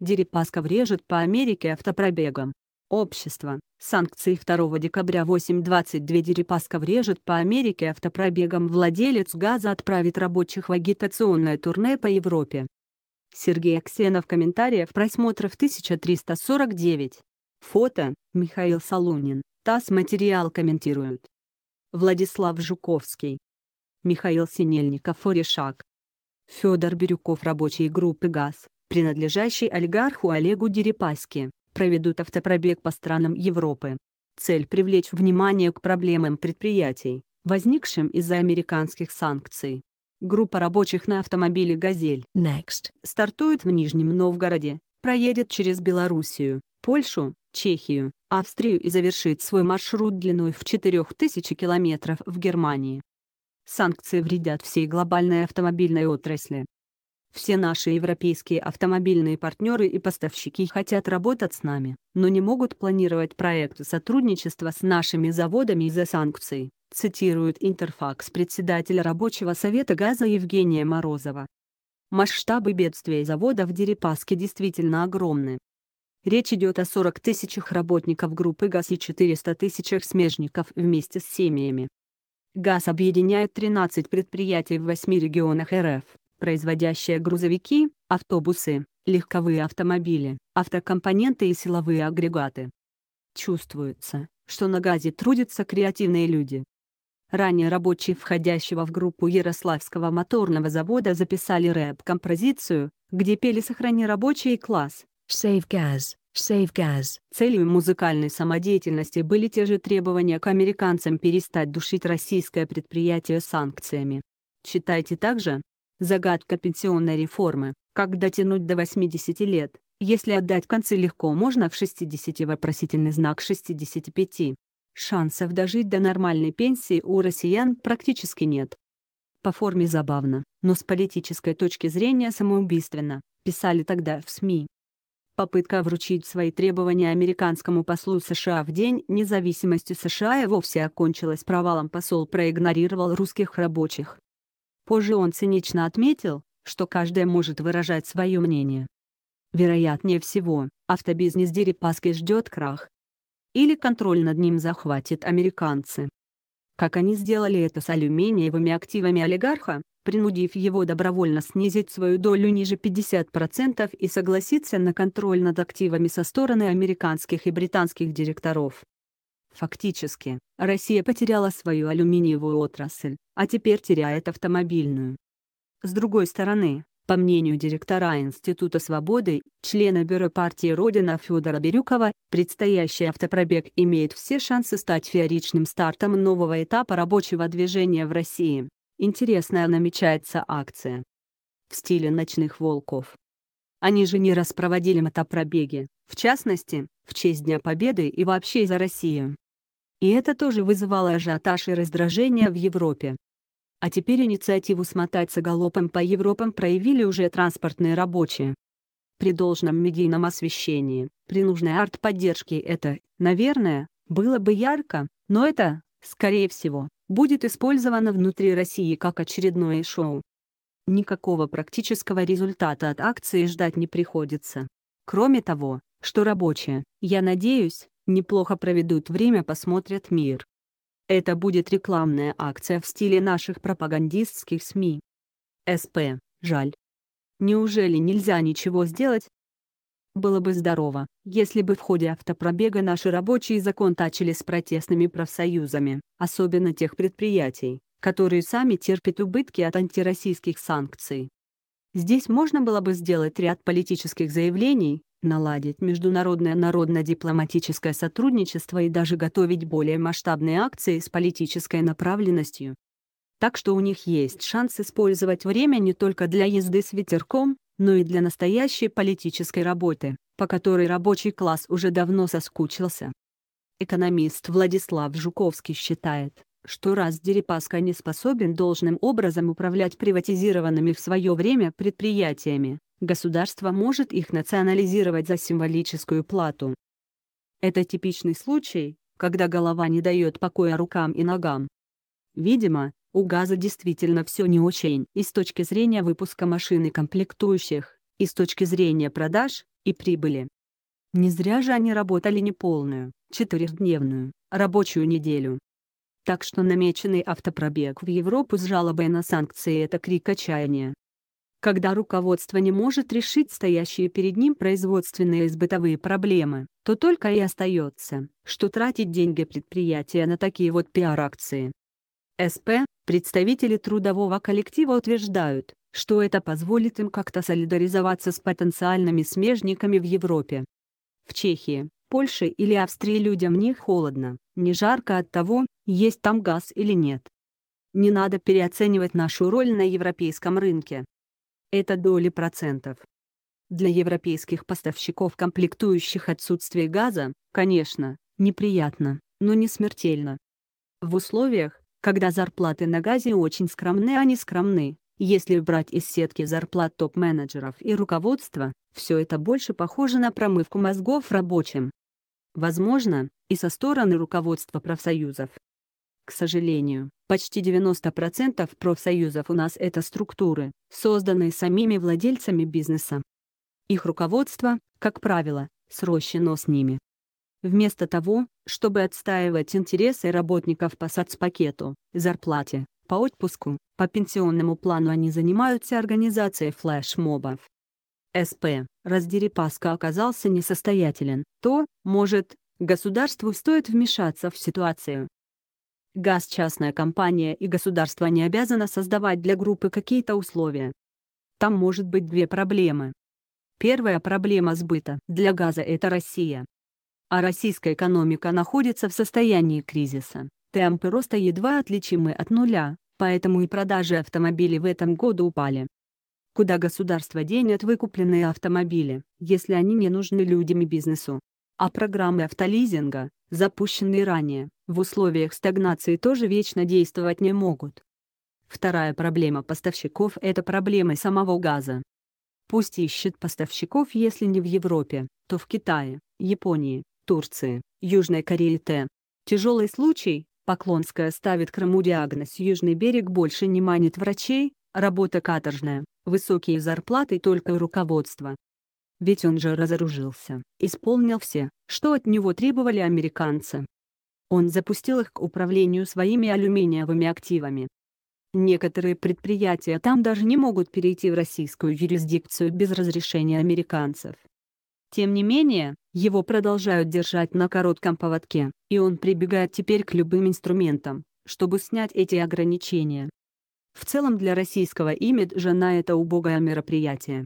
Дерипасков режет по Америке автопробегом. Общество. Санкции 2 декабря 8.22 Дерипасков режет по Америке автопробегом владелец газа отправит рабочих в агитационное турне по Европе. Сергей Аксенов комментариев просмотров 1349. Фото, Михаил Солунин, ТАСС материал комментируют. Владислав Жуковский. Михаил Синельников Орешак. Федор Бирюков рабочие группы ГАЗ принадлежащий олигарху Олегу Дерипаски, проведут автопробег по странам Европы. Цель – привлечь внимание к проблемам предприятий, возникшим из-за американских санкций. Группа рабочих на автомобиле «Газель» Next стартует в Нижнем Новгороде, проедет через Белоруссию, Польшу, Чехию, Австрию и завершит свой маршрут длиной в 4000 километров в Германии. Санкции вредят всей глобальной автомобильной отрасли. Все наши европейские автомобильные партнеры и поставщики хотят работать с нами, но не могут планировать проекты сотрудничества с нашими заводами из-за санкций, цитирует Интерфакс председателя рабочего совета газа Евгения Морозова. Масштабы бедствия завода в Дерипаске действительно огромны. Речь идет о 40 тысячах работников группы ГАЗ и 400 тысячах смежников вместе с семьями. ГАЗ объединяет 13 предприятий в 8 регионах РФ производящая грузовики, автобусы, легковые автомобили, автокомпоненты и силовые агрегаты. Чувствуется, что на ГАЗе трудятся креативные люди. Ранее рабочие входящего в группу Ярославского моторного завода записали рэп-композицию, где пели «Сохрани рабочий класс», «Save Gas», «Save Gas». Целью музыкальной самодеятельности были те же требования к американцам перестать душить российское предприятие санкциями. Читайте также, Загадка пенсионной реформы. Как дотянуть до 80 лет, если отдать концы легко можно в 60 вопросительный знак 65. Шансов дожить до нормальной пенсии у россиян практически нет. По форме забавно, но с политической точки зрения самоубийственно, писали тогда в СМИ. Попытка вручить свои требования американскому послу США в День независимости США и вовсе окончилась провалом посол проигнорировал русских рабочих, Позже он цинично отметил, что каждая может выражать свое мнение. Вероятнее всего, автобизнес Дерипаски ждет крах. Или контроль над ним захватит американцы. Как они сделали это с алюминиевыми активами олигарха, принудив его добровольно снизить свою долю ниже 50% и согласиться на контроль над активами со стороны американских и британских директоров. Фактически, Россия потеряла свою алюминиевую отрасль, а теперь теряет автомобильную. С другой стороны, по мнению директора Института свободы, члена бюро партии Родина Федора Бирюкова, предстоящий автопробег имеет все шансы стать фееричным стартом нового этапа рабочего движения в России. Интересная намечается акция. В стиле ночных волков. Они же не раз проводили мотопробеги, в частности, в честь Дня Победы и вообще за Россию. И это тоже вызывало ажиотаж и раздражение в Европе. А теперь инициативу смотаться галопом по Европам проявили уже транспортные рабочие. При должном медийном освещении, при нужной арт-поддержке это, наверное, было бы ярко, но это, скорее всего, будет использовано внутри России как очередное шоу. Никакого практического результата от акции ждать не приходится. Кроме того, что рабочие, я надеюсь, неплохо проведут время посмотрят мир. Это будет рекламная акция в стиле наших пропагандистских СМИ. СП, жаль. Неужели нельзя ничего сделать? Было бы здорово, если бы в ходе автопробега наши рабочие законтачили с протестными профсоюзами, особенно тех предприятий, которые сами терпят убытки от антироссийских санкций. Здесь можно было бы сделать ряд политических заявлений, наладить международное народно-дипломатическое сотрудничество и даже готовить более масштабные акции с политической направленностью. Так что у них есть шанс использовать время не только для езды с ветерком, но и для настоящей политической работы, по которой рабочий класс уже давно соскучился. Экономист Владислав Жуковский считает, что раз Дерипаска не способен должным образом управлять приватизированными в свое время предприятиями, Государство может их национализировать за символическую плату. Это типичный случай, когда голова не дает покоя рукам и ногам. Видимо, у газа действительно все не очень и с точки зрения выпуска машин и комплектующих, и с точки зрения продаж, и прибыли. Не зря же они работали неполную, четырехдневную, рабочую неделю. Так что намеченный автопробег в Европу с жалобой на санкции – это крик отчаяния. Когда руководство не может решить стоящие перед ним производственные и бытовые проблемы, то только и остается, что тратить деньги предприятия на такие вот пиар-акции. СП, представители трудового коллектива утверждают, что это позволит им как-то солидаризоваться с потенциальными смежниками в Европе. В Чехии, Польше или Австрии людям не холодно, не жарко от того, есть там газ или нет. Не надо переоценивать нашу роль на европейском рынке. Это доли процентов. Для европейских поставщиков комплектующих отсутствие газа, конечно, неприятно, но не смертельно. В условиях, когда зарплаты на газе очень скромны, они скромны, если брать из сетки зарплат топ-менеджеров и руководства, все это больше похоже на промывку мозгов рабочим. Возможно, и со стороны руководства профсоюзов, к сожалению, почти 90% профсоюзов у нас — это структуры, созданные самими владельцами бизнеса. Их руководство, как правило, срощено с ними. Вместо того, чтобы отстаивать интересы работников по соцпакету, зарплате, по отпуску, по пенсионному плану они занимаются организацией флешмобов. СП Раздерипаска оказался несостоятелен, то, может, государству стоит вмешаться в ситуацию, ГАЗ частная компания и государство не обязано создавать для группы какие-то условия. Там может быть две проблемы. Первая проблема сбыта для газа – это Россия. А российская экономика находится в состоянии кризиса. Темпы роста едва отличимы от нуля, поэтому и продажи автомобилей в этом году упали. Куда государство денет выкупленные автомобили, если они не нужны людям и бизнесу? А программы автолизинга, запущенные ранее, в условиях стагнации тоже вечно действовать не могут. Вторая проблема поставщиков – это проблемы самого газа. Пусть ищет поставщиков если не в Европе, то в Китае, Японии, Турции, Южной Корее Т. Тяжелый случай – Поклонская ставит Крыму диагноз «Южный берег больше не манит врачей, работа каторжная, высокие зарплаты только руководство. Ведь он же разоружился, исполнил все, что от него требовали американцы. Он запустил их к управлению своими алюминиевыми активами. Некоторые предприятия там даже не могут перейти в российскую юрисдикцию без разрешения американцев. Тем не менее, его продолжают держать на коротком поводке, и он прибегает теперь к любым инструментам, чтобы снять эти ограничения. В целом для российского имиджа на это убогое мероприятие.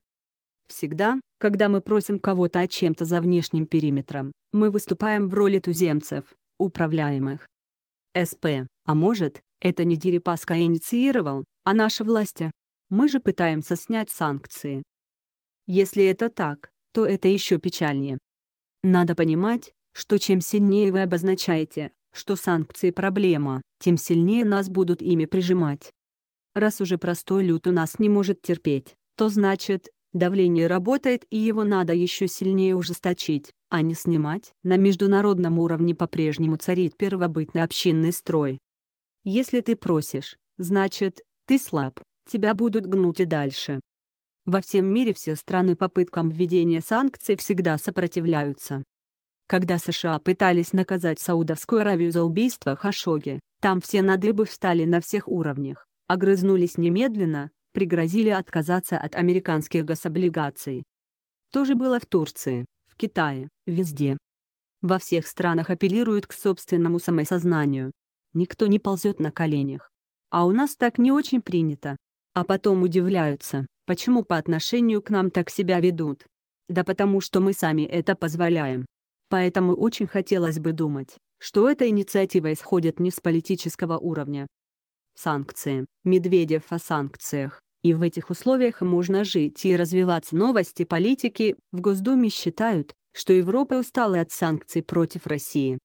Всегда, когда мы просим кого-то о чем-то за внешним периметром, мы выступаем в роли туземцев, управляемых. СП, а может, это не Дерипаска а инициировал, а наши власти. Мы же пытаемся снять санкции. Если это так, то это еще печальнее. Надо понимать, что чем сильнее вы обозначаете, что санкции проблема, тем сильнее нас будут ими прижимать. Раз уже простой люд у нас не может терпеть, то значит, Давление работает и его надо еще сильнее ужесточить, а не снимать. На международном уровне по-прежнему царит первобытный общинный строй. Если ты просишь, значит, ты слаб, тебя будут гнуть и дальше. Во всем мире все страны попыткам введения санкций всегда сопротивляются. Когда США пытались наказать Саудовскую Аравию за убийство Хашоги, там все надыбы встали на всех уровнях, огрызнулись немедленно, пригрозили отказаться от американских гособлигаций. То же было в Турции, в Китае, везде. Во всех странах апеллируют к собственному самосознанию. Никто не ползет на коленях. А у нас так не очень принято. А потом удивляются, почему по отношению к нам так себя ведут. Да потому что мы сами это позволяем. Поэтому очень хотелось бы думать, что эта инициатива исходит не с политического уровня. Санкции. Медведев о санкциях. И в этих условиях можно жить и развиваться. Новости политики в Госдуме считают, что Европа устала от санкций против России.